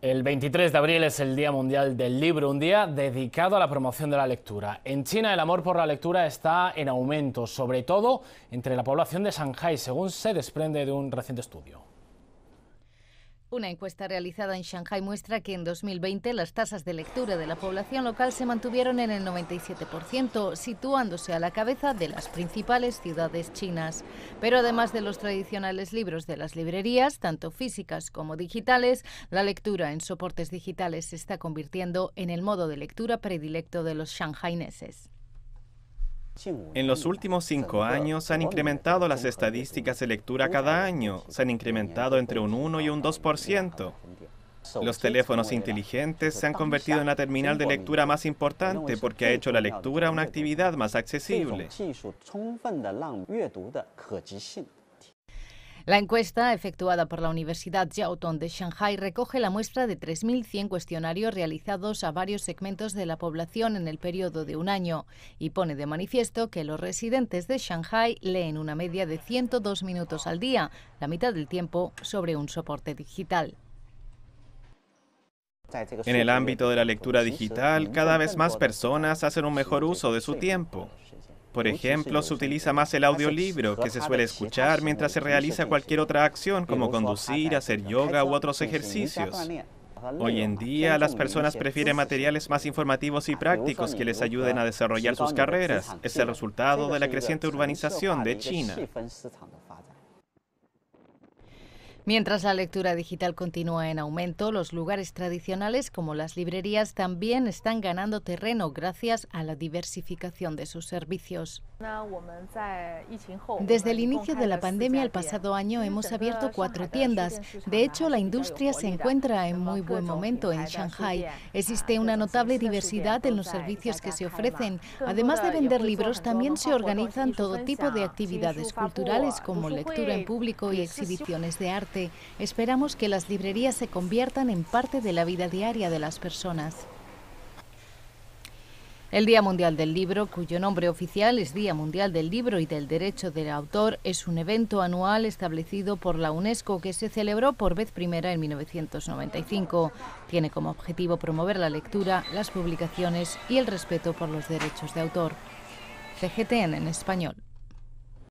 El 23 de abril es el Día Mundial del Libro, un día dedicado a la promoción de la lectura. En China el amor por la lectura está en aumento, sobre todo entre la población de Shanghai, según se desprende de un reciente estudio. Una encuesta realizada en Shanghai muestra que en 2020 las tasas de lectura de la población local se mantuvieron en el 97%, situándose a la cabeza de las principales ciudades chinas. Pero además de los tradicionales libros de las librerías, tanto físicas como digitales, la lectura en soportes digitales se está convirtiendo en el modo de lectura predilecto de los shanghaineses. En los últimos cinco años han incrementado las estadísticas de lectura cada año. Se han incrementado entre un 1 y un 2%. Los teléfonos inteligentes se han convertido en la terminal de lectura más importante porque ha hecho la lectura una actividad más accesible. La encuesta efectuada por la Universidad Jiaotong de Shanghai recoge la muestra de 3.100 cuestionarios realizados a varios segmentos de la población en el periodo de un año y pone de manifiesto que los residentes de Shanghai leen una media de 102 minutos al día, la mitad del tiempo sobre un soporte digital. En el ámbito de la lectura digital, cada vez más personas hacen un mejor uso de su tiempo. Por ejemplo, se utiliza más el audiolibro, que se suele escuchar mientras se realiza cualquier otra acción, como conducir, hacer yoga u otros ejercicios. Hoy en día las personas prefieren materiales más informativos y ah, prácticos que les ayuden a desarrollar sus carreras. Es el resultado de la creciente urbanización de China. Mientras la lectura digital continúa en aumento, los lugares tradicionales como las librerías también están ganando terreno gracias a la diversificación de sus servicios. Desde el inicio de la pandemia el pasado año hemos abierto cuatro tiendas. De hecho, la industria se encuentra en muy buen momento en Shanghai. Existe una notable diversidad en los servicios que se ofrecen. Además de vender libros, también se organizan todo tipo de actividades culturales como lectura en público y exhibiciones de arte esperamos que las librerías se conviertan en parte de la vida diaria de las personas. El Día Mundial del Libro, cuyo nombre oficial es Día Mundial del Libro y del Derecho del Autor, es un evento anual establecido por la UNESCO que se celebró por vez primera en 1995. Tiene como objetivo promover la lectura, las publicaciones y el respeto por los derechos de autor. CGTN en español.